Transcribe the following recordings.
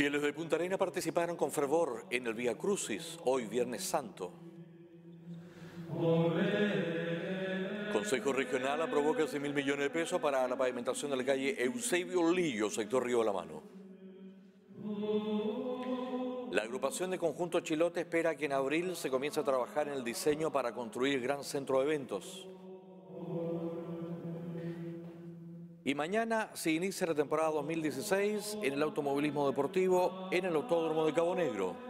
Fieles de Punta Arena participaron con fervor en el Vía Crucis, hoy Viernes Santo. Consejo Regional aprobó casi mil millones de pesos para la pavimentación de la calle Eusebio Lillo, sector Río de la Mano. La agrupación de Conjunto Chilote espera que en abril se comience a trabajar en el diseño para construir el gran centro de eventos. Y mañana se inicia la temporada 2016 en el automovilismo deportivo en el Autódromo de Cabo Negro.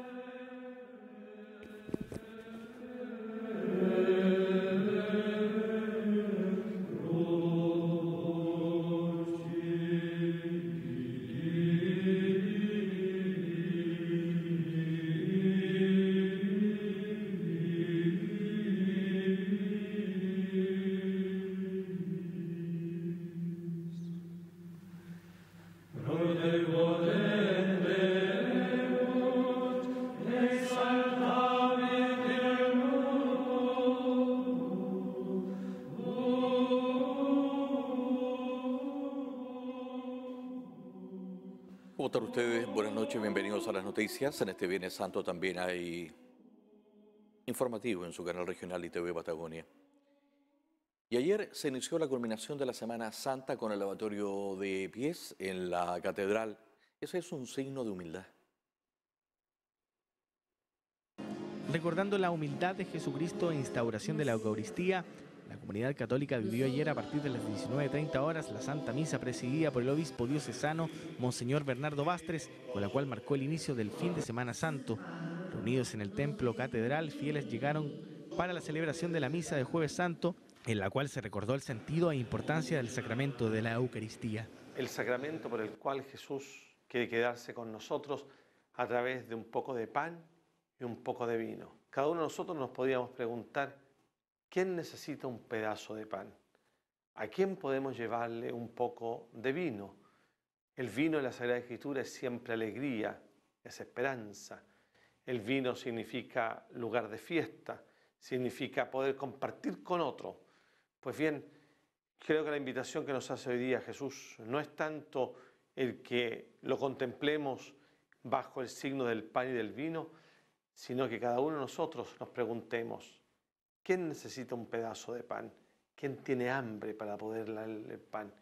ustedes? Buenas noches, bienvenidos a las noticias. En este Viernes Santo también hay informativo en su canal regional ITV Patagonia. Y ayer se inició la culminación de la Semana Santa con el lavatorio de pies en la catedral. Ese es un signo de humildad. Recordando la humildad de Jesucristo e instauración de la Eucaristía, la comunidad católica vivió ayer a partir de las 19.30 horas la Santa Misa presidida por el obispo diocesano Monseñor Bernardo Bastres, con la cual marcó el inicio del fin de Semana Santo. Reunidos en el templo catedral, fieles llegaron para la celebración de la misa de Jueves Santo, en la cual se recordó el sentido e importancia del sacramento de la Eucaristía. El sacramento por el cual Jesús quiere quedarse con nosotros a través de un poco de pan y un poco de vino. Cada uno de nosotros nos podíamos preguntar ¿Quién necesita un pedazo de pan? ¿A quién podemos llevarle un poco de vino? El vino en la Sagrada Escritura es siempre alegría, es esperanza. El vino significa lugar de fiesta, significa poder compartir con otro. Pues bien, creo que la invitación que nos hace hoy día Jesús no es tanto el que lo contemplemos bajo el signo del pan y del vino, sino que cada uno de nosotros nos preguntemos, ¿Quién necesita un pedazo de pan? ¿Quién tiene hambre para poder darle el pan?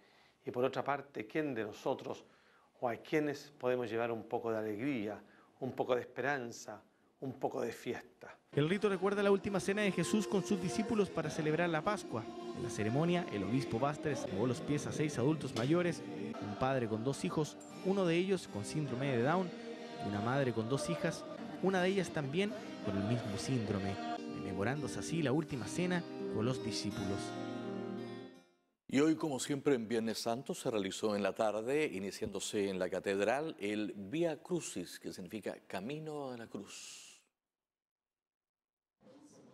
Y por otra parte, ¿quién de nosotros o a quienes podemos llevar un poco de alegría, un poco de esperanza, un poco de fiesta? El rito recuerda la última cena de Jesús con sus discípulos para celebrar la Pascua. En la ceremonia, el obispo Bastres movió los pies a seis adultos mayores, un padre con dos hijos, uno de ellos con síndrome de Down, y una madre con dos hijas, una de ellas también con el mismo síndrome conmemorándose así la última cena con los discípulos. Y hoy, como siempre, en Viernes Santo se realizó en la tarde, iniciándose en la catedral, el Via Crucis, que significa Camino a la Cruz.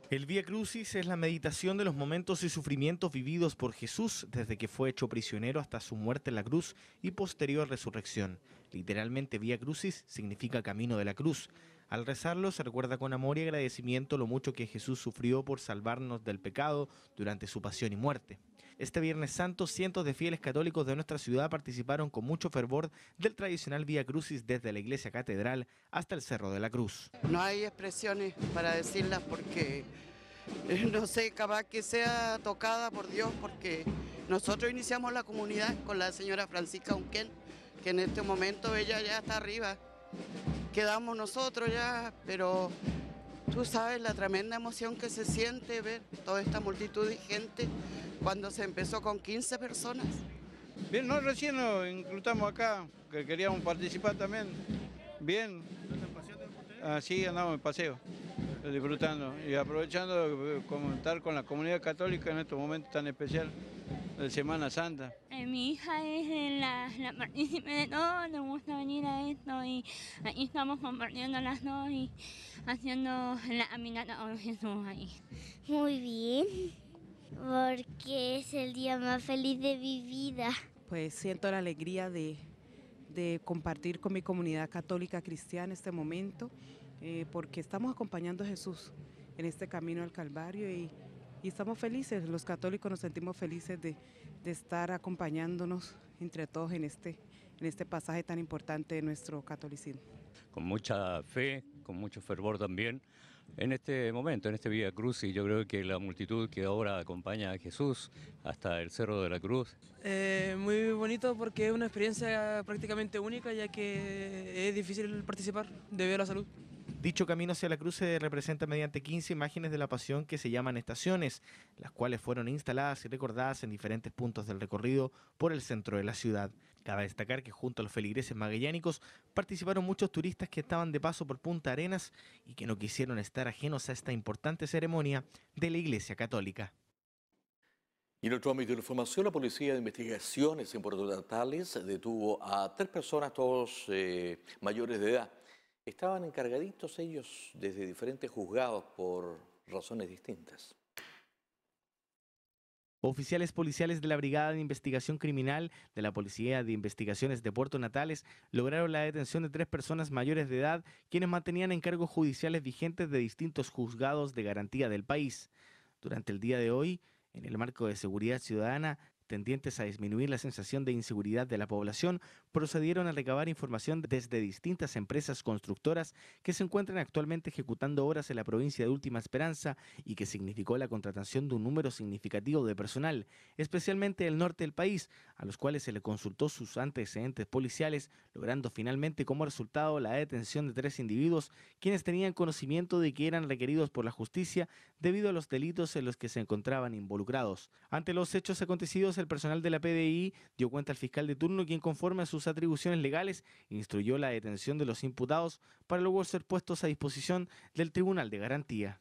El Via Crucis es la meditación de los momentos y sufrimientos vividos por Jesús desde que fue hecho prisionero hasta su muerte en la cruz y posterior resurrección. Literalmente, Via Crucis significa Camino de la Cruz. Al rezarlo se recuerda con amor y agradecimiento lo mucho que Jesús sufrió por salvarnos del pecado durante su pasión y muerte. Este Viernes Santo, cientos de fieles católicos de nuestra ciudad participaron con mucho fervor del tradicional Vía Crucis desde la iglesia catedral hasta el Cerro de la Cruz. No hay expresiones para decirlas porque, no sé, capaz que sea tocada por Dios porque nosotros iniciamos la comunidad con la señora Francisca Unquén, que en este momento ella ya está arriba quedamos nosotros ya, pero tú sabes la tremenda emoción que se siente ver toda esta multitud de gente cuando se empezó con 15 personas. Bien, no recién nos inclutamos acá, que queríamos participar también. Bien. Así andamos en paseo, disfrutando y aprovechando de eh, comentar con la comunidad católica en estos momentos tan especial de Semana Santa? Eh, mi hija es la, la partícipe de todo, ...le gusta venir a esto y aquí estamos compartiendo las dos y haciendo la caminata con Jesús ahí. Muy bien, porque es el día más feliz de mi vida. Pues siento la alegría de, de compartir con mi comunidad católica cristiana este momento, eh, porque estamos acompañando a Jesús en este camino al Calvario y y estamos felices, los católicos nos sentimos felices de, estar acompañándonos entre todos en este, en este pasaje tan importante de nuestro catolicismo. Con mucha fe, con mucho fervor también. En este momento, en este Vía Cruz, y yo creo que la multitud que ahora acompaña a Jesús hasta el Cerro de la Cruz. Eh, muy bonito porque es una experiencia prácticamente única, ya que es difícil participar debido a la salud. Dicho camino hacia la cruz se representa mediante 15 imágenes de la pasión que se llaman estaciones, las cuales fueron instaladas y recordadas en diferentes puntos del recorrido por el centro de la ciudad. Cabe destacar que junto a los feligreses magallánicos participaron muchos turistas que estaban de paso por Punta Arenas y que no quisieron estar ajenos a esta importante ceremonia de la Iglesia Católica. Y en otro ámbito de información, la Policía de Investigaciones en Puerto Natales detuvo a tres personas, todos eh, mayores de edad, Estaban encargaditos ellos desde diferentes juzgados por razones distintas. Oficiales policiales de la Brigada de Investigación Criminal de la Policía de Investigaciones de Puerto Natales lograron la detención de tres personas mayores de edad quienes mantenían encargos judiciales vigentes de distintos juzgados de garantía del país. Durante el día de hoy, en el marco de seguridad ciudadana, tendientes a disminuir la sensación de inseguridad de la población, procedieron a recabar información desde distintas empresas constructoras que se encuentran actualmente ejecutando obras en la provincia de Última Esperanza y que significó la contratación de un número significativo de personal, especialmente del norte del país, a los cuales se le consultó sus antecedentes policiales, logrando finalmente como resultado la detención de tres individuos quienes tenían conocimiento de que eran requeridos por la justicia debido a los delitos en los que se encontraban involucrados. Ante los hechos acontecidos, el personal de la PDI dio cuenta al fiscal de turno, quien conforme a sus atribuciones legales instruyó la detención de los imputados para luego ser puestos a disposición del Tribunal de Garantía.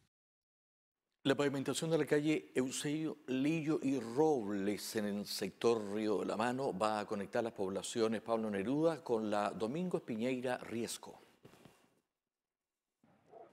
La pavimentación de la calle Eusebio Lillo y Robles en el sector Río de la Mano va a conectar las poblaciones Pablo Neruda con la Domingo Espiñeira Riesco.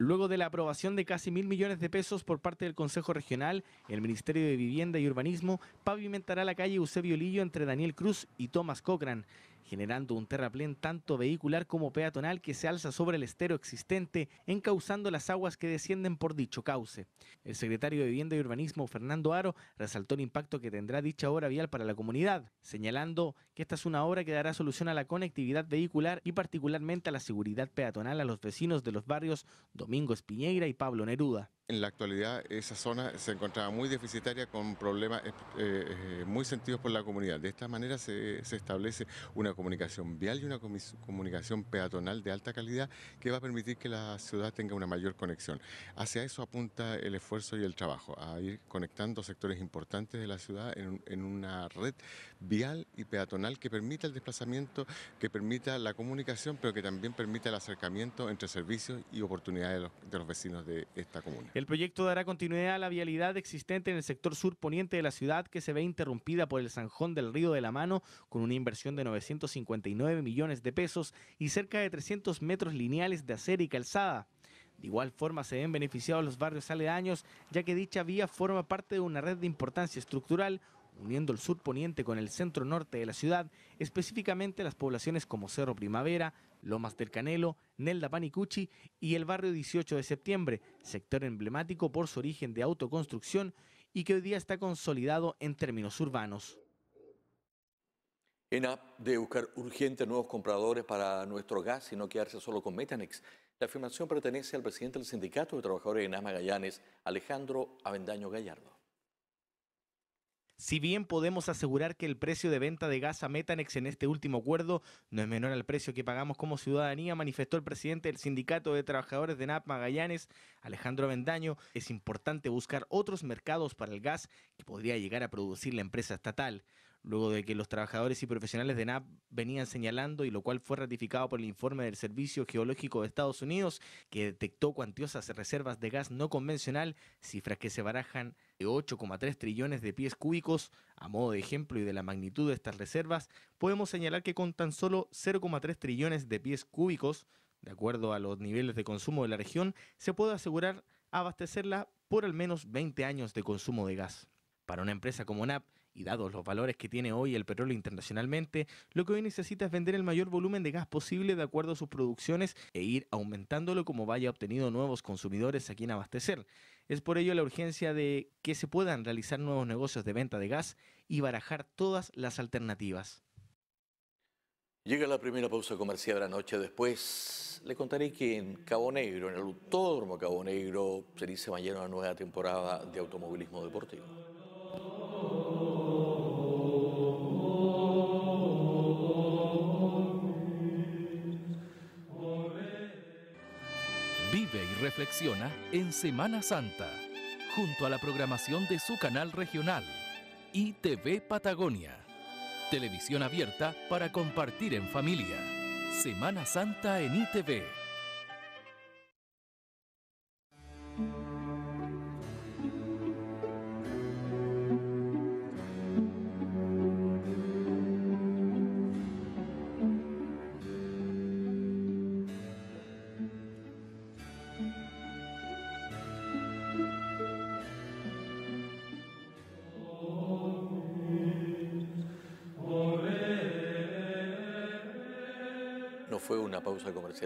Luego de la aprobación de casi mil millones de pesos por parte del Consejo Regional, el Ministerio de Vivienda y Urbanismo pavimentará la calle Eusebio Lillo entre Daniel Cruz y Tomás Cochran generando un terraplén tanto vehicular como peatonal que se alza sobre el estero existente, encauzando las aguas que descienden por dicho cauce. El secretario de Vivienda y Urbanismo, Fernando Aro, resaltó el impacto que tendrá dicha obra vial para la comunidad, señalando que esta es una obra que dará solución a la conectividad vehicular y particularmente a la seguridad peatonal a los vecinos de los barrios Domingo Espiñeira y Pablo Neruda. En la actualidad esa zona se encontraba muy deficitaria con problemas eh, eh, muy sentidos por la comunidad. De esta manera se, establece una comunicación vial y una comunicación peatonal de alta calidad que va a permitir que la ciudad tenga una mayor conexión. Hacia eso apunta el esfuerzo y el trabajo, a ir conectando sectores importantes de la ciudad en, en una red vial y peatonal que permita el desplazamiento, que permita la comunicación, pero que también permita el acercamiento entre servicios y oportunidades de los, vecinos de esta comuna. El proyecto dará continuidad a la vialidad existente en el sector sur poniente de la ciudad que se ve interrumpida por el zanjón del río de la mano con una inversión de 959 millones de pesos y cerca de 300 metros lineales de acera y calzada. De igual forma se ven beneficiados los barrios aledaños, ya que dicha vía forma parte de una red de importancia estructural uniendo el sur poniente con el centro norte de la ciudad, específicamente las poblaciones como Cerro Primavera, Lomas del Canelo, Nelda Panicuchi y el barrio 18 de septiembre, sector emblemático por su origen de autoconstrucción y que hoy día está consolidado en términos urbanos. En app de buscar urgentes nuevos compradores para nuestro gas y no quedarse solo con Metanex. La afirmación pertenece al presidente del Sindicato de Trabajadores de Nama Gallanes, Alejandro Avendaño Gallardo. Si bien podemos asegurar que el precio de venta de gas a Metanex en este último acuerdo no es menor al precio que pagamos como ciudadanía, manifestó el presidente del Sindicato de Trabajadores de NAP Magallanes, Alejandro Avendaño, es importante buscar otros mercados para el gas que podría llegar a producir la empresa estatal luego de que los trabajadores y profesionales de NAP venían señalando y lo cual fue ratificado por el informe del Servicio Geológico de Estados Unidos que detectó cuantiosas reservas de gas no convencional, cifras que se barajan de 8,3 trillones de pies cúbicos. A modo de ejemplo y de la magnitud de estas reservas, podemos señalar que con tan solo 0,3 trillones de pies cúbicos, de acuerdo a los niveles de consumo de la región, se puede asegurar abastecerla por al menos 20 años de consumo de gas. Para una empresa como NAP, y dados los valores que tiene hoy el petróleo internacionalmente, lo que hoy necesita es vender el mayor volumen de gas posible de acuerdo a sus producciones e ir aumentándolo como vaya obtenido nuevos consumidores a quien abastecer. Es por ello la urgencia de que se puedan realizar nuevos negocios de venta de gas y barajar todas las alternativas. Llega la primera pausa comercial de la noche. Después le contaré que en Cabo Negro, en el Autódromo Cabo Negro, se dice mañana una nueva temporada de automovilismo deportivo. reflexiona en Semana Santa, junto a la programación de su canal regional, ITV Patagonia. Televisión abierta para compartir en familia. Semana Santa en ITV.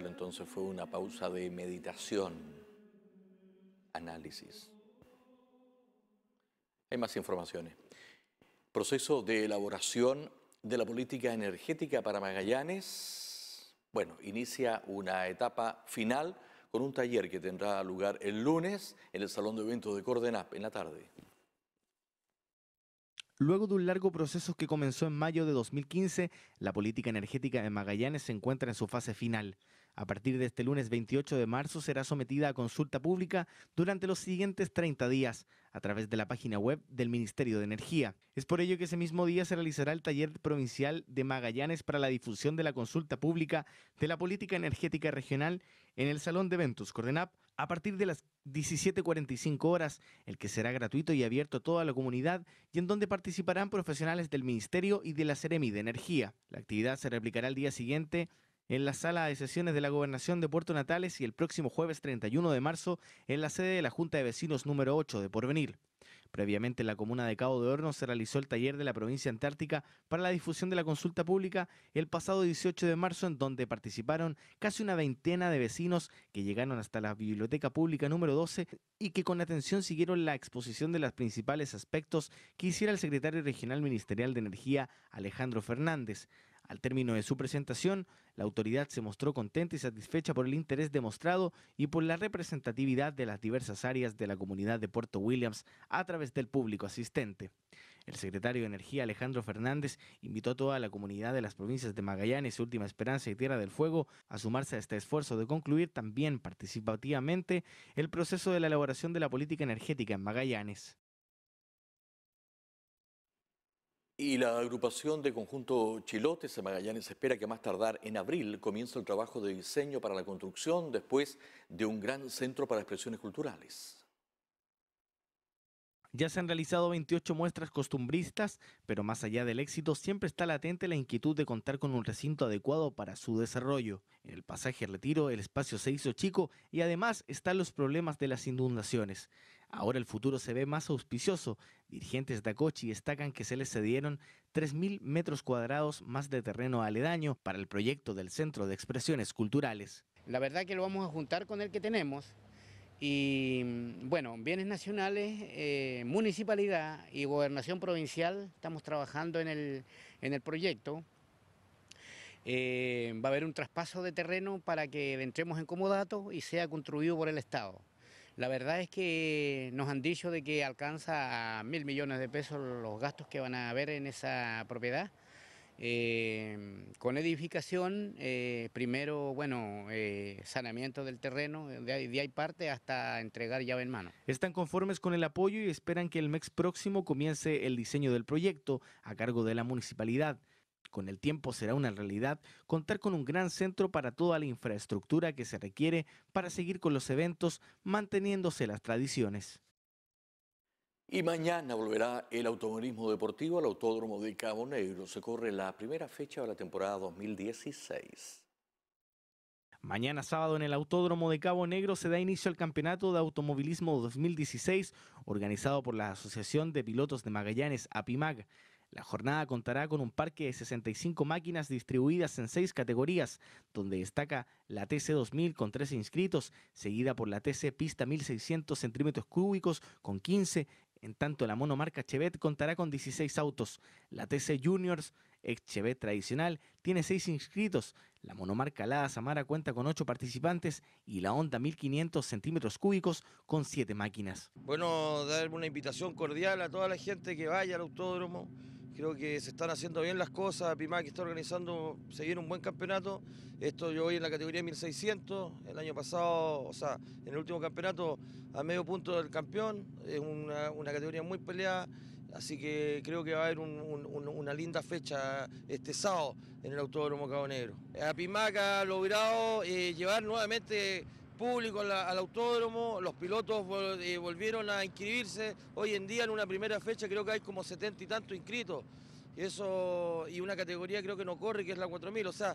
entonces fue una pausa de meditación, análisis. Hay más informaciones. Proceso de elaboración de la política energética para Magallanes. Bueno, inicia una etapa final con un taller que tendrá lugar el lunes en el Salón de Eventos de Cordenap en la tarde. Luego de un largo proceso que comenzó en mayo de 2015, la política energética de Magallanes se encuentra en su fase final. A partir de este lunes 28 de marzo será sometida a consulta pública durante los siguientes 30 días a través de la página web del Ministerio de Energía. Es por ello que ese mismo día se realizará el taller provincial de Magallanes para la difusión de la consulta pública de la política energética regional en el Salón de Eventos Cordenap a partir de las 17.45 horas, el que será gratuito y abierto a toda la comunidad y en donde participarán profesionales del Ministerio y de la Seremi de Energía. La actividad se replicará el día siguiente en la sala de sesiones de la Gobernación de Puerto Natales y el próximo jueves 31 de marzo en la sede de la Junta de Vecinos número 8 de Porvenir. Previamente en la comuna de Cabo de Hornos se realizó el taller de la provincia antártica para la difusión de la consulta pública el pasado 18 de marzo en donde participaron casi una veintena de vecinos que llegaron hasta la biblioteca pública número 12 y que con atención siguieron la exposición de los principales aspectos que hiciera el secretario regional ministerial de Energía Alejandro Fernández. Al término de su presentación, la autoridad se mostró contenta y satisfecha por el interés demostrado y por la representatividad de las diversas áreas de la comunidad de Puerto Williams a través del público asistente. El secretario de Energía Alejandro Fernández invitó a toda la comunidad de las provincias de Magallanes, Última Esperanza y Tierra del Fuego a sumarse a este esfuerzo de concluir también participativamente el proceso de la elaboración de la política energética en Magallanes. Y la agrupación de conjunto Chilotes en Magallanes espera que más tardar en abril comience el trabajo de diseño para la construcción después de un gran centro para expresiones culturales. Ya se han realizado 28 muestras costumbristas, pero más allá del éxito siempre está latente la inquietud de contar con un recinto adecuado para su desarrollo. En el pasaje Retiro el espacio se hizo chico y además están los problemas de las inundaciones. Ahora el futuro se ve más auspicioso. Dirigentes de Acochi destacan que se les cedieron 3.000 metros cuadrados más de terreno aledaño para el proyecto del Centro de Expresiones Culturales. La verdad que lo vamos a juntar con el que tenemos y mm, bueno, bienes nacionales, eh, municipalidad y gobernación provincial, estamos trabajando en el, proyecto. Eh, va a haber un traspaso de terreno para que entremos en comodato y sea construido por el Estado. La verdad es que nos han dicho de que alcanza a mil millones de pesos los gastos que van a haber en esa propiedad. Em, con edificación, eh, primero, bueno, eh, saneamiento del terreno, de, de, ahí parte hasta entregar llave en mano. Están conformes con el apoyo y esperan que el mes próximo comience el diseño del proyecto a cargo de la municipalidad. Con el tiempo será una realidad contar con un gran centro para toda la infraestructura que se requiere para seguir con los eventos, manteniéndose las tradiciones. Y mañana volverá el automovilismo deportivo al Autódromo de Cabo Negro. Se corre la primera fecha de la temporada 2016. Mañana sábado en el Autódromo de Cabo Negro se da inicio al Campeonato de Automovilismo 2016 organizado por la Asociación de Pilotos de Magallanes, APIMAG. La jornada contará con un parque de 65 máquinas distribuidas en seis categorías, donde destaca la TC2000 con 13 inscritos, seguida por la TC Pista 1600 centímetros cúbicos con 15 en tanto, la monomarca Chevet contará con 16 autos. La TC Juniors, ex Chevet tradicional, tiene 6 inscritos. La monomarca Lada Samara cuenta con 8 participantes y la Honda 1500 centímetros cúbicos con 7 máquinas. Bueno, dar una invitación cordial a toda la gente que vaya al autódromo Creo que se están haciendo bien las cosas, Pimac está organizando, se viene un buen campeonato. Esto yo voy en la categoría 1600, el año pasado, o sea, en el último campeonato a medio punto del campeón, es una, categoría muy peleada, así que creo que va a haber una linda fecha este sábado en el Autódromo Cabo Negro. A Pimac ha logrado eh, llevar nuevamente público al, autódromo, los pilotos eh, volvieron a inscribirse. Hoy en día en una primera fecha creo que hay como setenta y tanto inscritos. Y eso, y una categoría creo que no corre, que es la 4000. O sea,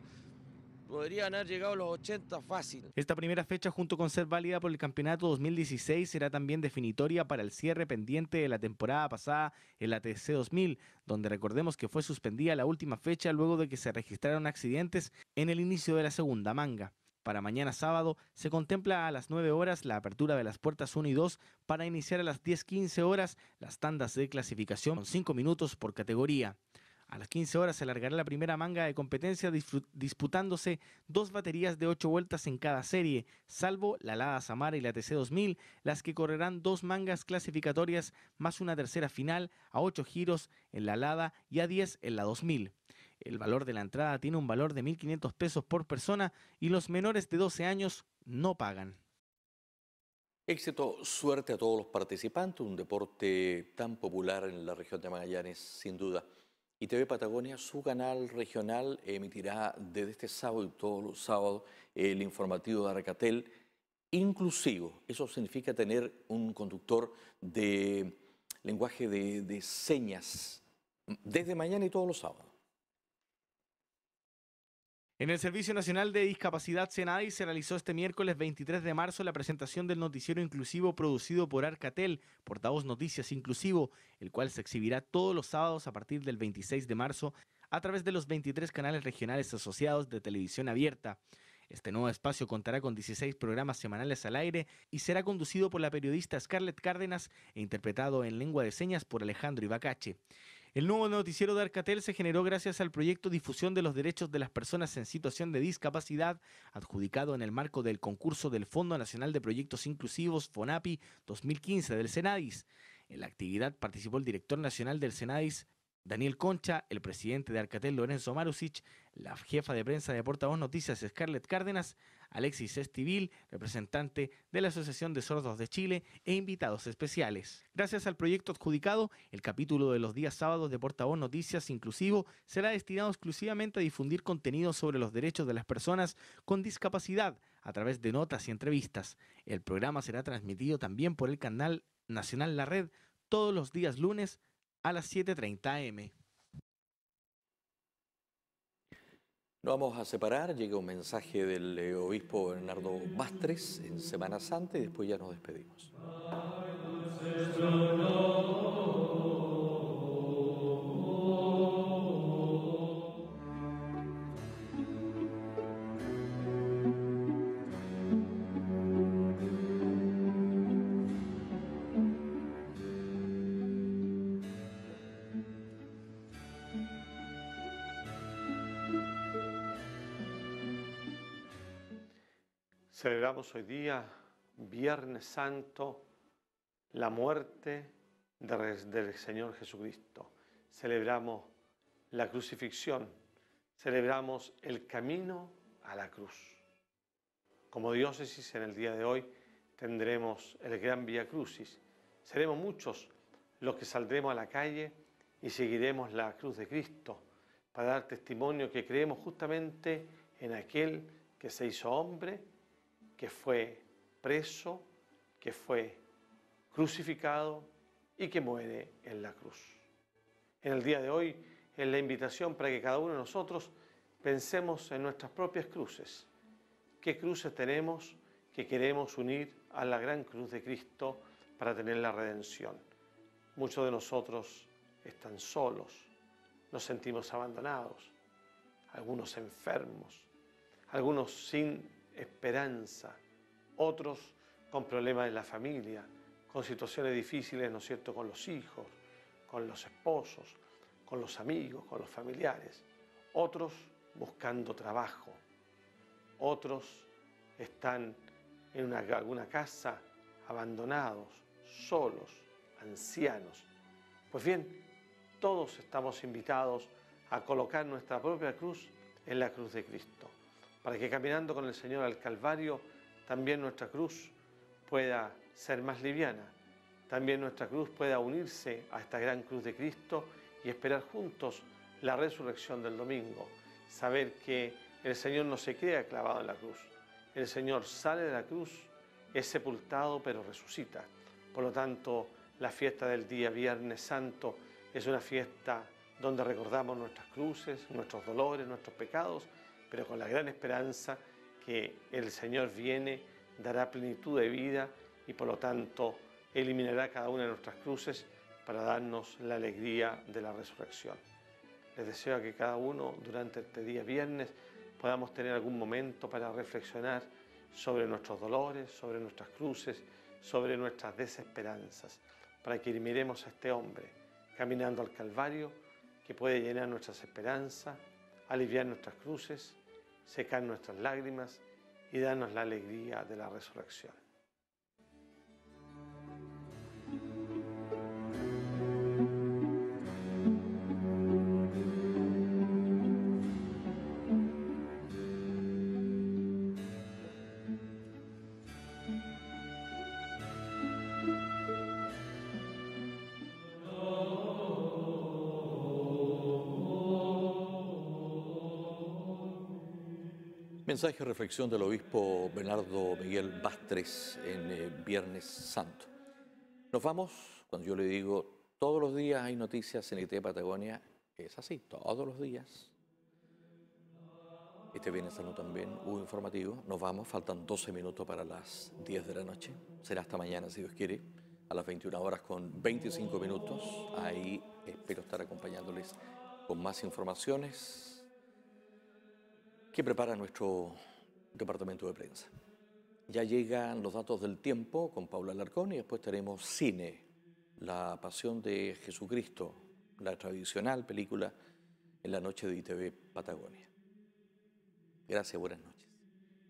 podrían haber llegado los 80 fácil. Esta primera fecha, junto con ser válida por el campeonato 2016, será también definitoria para el cierre pendiente de la temporada pasada en la TC 2000, donde recordemos que fue suspendida la última fecha luego de que se registraron accidentes en el inicio de la segunda manga. Para mañana sábado se contempla a las 9 horas la apertura de las puertas 1 y 2 para iniciar a las 10-15 horas las tandas de clasificación con 5 minutos por categoría. A las 15 horas se alargará la primera manga de competencia disputándose dos baterías de 8 vueltas en cada serie, salvo la Lada Samara y la TC2000, las que correrán dos mangas clasificatorias más una tercera final a 8 giros en la Lada y a 10 en la 2000. El valor de la entrada tiene un valor de 1.500 pesos por persona y los menores de 12 años no pagan. Éxito, suerte a todos los participantes, un deporte tan popular en la región de Magallanes, sin duda. Y TV Patagonia, su canal regional, emitirá desde este sábado y todos los sábados el informativo de Aracatel inclusivo. Eso significa tener un conductor de lenguaje de señas desde mañana y todos los sábados. En el Servicio Nacional de Discapacidad Senadi se realizó este miércoles 23 de marzo la presentación del noticiero inclusivo producido por Arcatel, portavoz Noticias Inclusivo, el cual se exhibirá todos los sábados a partir del 26 de marzo a través de los 23 canales regionales asociados de televisión abierta. Este nuevo espacio contará con 16 programas semanales al aire y será conducido por la periodista Scarlett Cárdenas e interpretado en lengua de señas por Alejandro Ibacache. El nuevo noticiero de Arcatel se generó gracias al proyecto Difusión de los Derechos de las Personas en Situación de Discapacidad, adjudicado en el marco del concurso del Fondo Nacional de Proyectos Inclusivos FONAPI 2015 del Senadis. En la actividad participó el director nacional del Senadis, Daniel Concha, el presidente de Arcatel Lorenzo Marusic, la jefa de prensa de Portavoz Noticias Scarlett Cárdenas, Alexis Estivil, representante de la Asociación de Sordos de Chile, e invitados especiales. Gracias al proyecto adjudicado, el capítulo de los días sábados de Portavoz Noticias Inclusivo será destinado exclusivamente a difundir contenido sobre los derechos de las personas con discapacidad a través de notas y entrevistas. El programa será transmitido también por el canal Nacional La Red todos los días lunes a las 7.30 am. Nos vamos a separar, llega un mensaje del eh, obispo Bernardo Bastres en Semana Santa y después ya nos despedimos. Celebramos hoy día, Viernes Santo, la muerte del Señor Jesucristo. Celebramos la crucifixión, celebramos el camino a la cruz. Como diócesis, en el día de hoy tendremos el gran Via Crucis. Seremos muchos los que saldremos a la calle y seguiremos la cruz de Cristo para dar testimonio que creemos justamente en aquel que se hizo hombre que fue preso, que fue crucificado y que muere en la cruz. En el día de hoy es la invitación para que cada uno de nosotros pensemos en nuestras propias cruces. ¿Qué cruces tenemos que queremos unir a la gran cruz de Cristo para tener la redención? Muchos de nosotros están solos, nos sentimos abandonados, algunos enfermos, algunos sin esperanza, otros con problemas en la familia, con situaciones difíciles, ¿no es cierto?, con los hijos, con los esposos, con los amigos, con los familiares, otros buscando trabajo, otros están en alguna casa abandonados, solos, ancianos. Pues bien, todos estamos invitados a colocar nuestra propia cruz en la cruz de Cristo para que caminando con el Señor al Calvario, también nuestra cruz pueda ser más liviana, también nuestra cruz pueda unirse a esta gran cruz de Cristo y esperar juntos la resurrección del domingo, saber que el Señor no se queda clavado en la cruz, el Señor sale de la cruz, es sepultado pero resucita. Por lo tanto, la fiesta del día Viernes Santo es una fiesta donde recordamos nuestras cruces, nuestros dolores, nuestros pecados, pero con la gran esperanza que el Señor viene, dará plenitud de vida y por lo tanto eliminará cada una de nuestras cruces para darnos la alegría de la resurrección. Les deseo a que cada uno durante este día viernes podamos tener algún momento para reflexionar sobre nuestros dolores, sobre nuestras cruces, sobre nuestras desesperanzas, para que miremos a este hombre caminando al Calvario que puede llenar nuestras esperanzas, aliviar nuestras cruces Secan nuestras lágrimas y danos la alegría de la resurrección. Mensaje y reflexión del obispo Bernardo Miguel Bastres en eh, Viernes Santo. Nos vamos, cuando yo le digo, todos los días hay noticias en IT de Patagonia, es así, todos los días. Este viernes santo también hubo informativo. Nos vamos, faltan 12 minutos para las 10 de la noche. Será hasta mañana, si Dios quiere, a las 21 horas con 25 minutos. Ahí espero estar acompañándoles con más informaciones. ¿Qué prepara nuestro departamento de prensa? Ya llegan los datos del tiempo con Paula Alarcón y después tenemos cine, la pasión de Jesucristo, la tradicional película en la noche de ITV Patagonia. Gracias, buenas noches.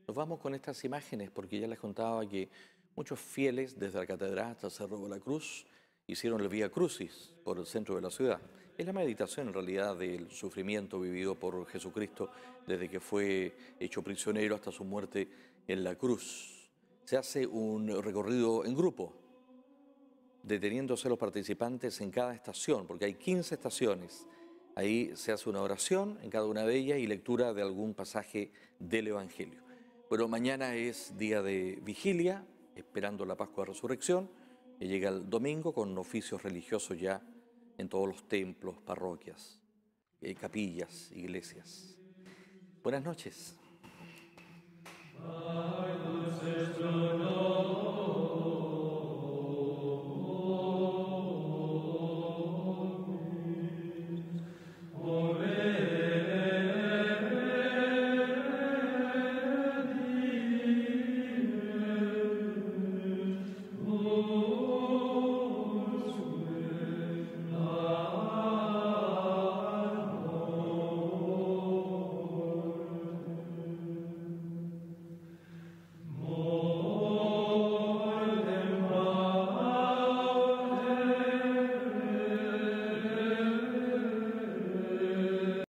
Nos vamos con estas imágenes porque ya les contaba que muchos fieles desde la catedral hasta Cerro de la Cruz hicieron el Vía Crucis por el centro de la ciudad. Es la meditación en realidad del sufrimiento vivido por Jesucristo desde que fue hecho prisionero hasta su muerte en la cruz. Se hace un recorrido en grupo, deteniéndose los participantes en cada estación, porque hay 15 estaciones. Ahí se hace una oración en cada una de ellas y lectura de algún pasaje del Evangelio. Bueno, mañana es día de vigilia, esperando la Pascua de Resurrección, y llega el domingo con oficios religiosos ya en todos los templos, parroquias, eh, capillas, iglesias. Buenas noches.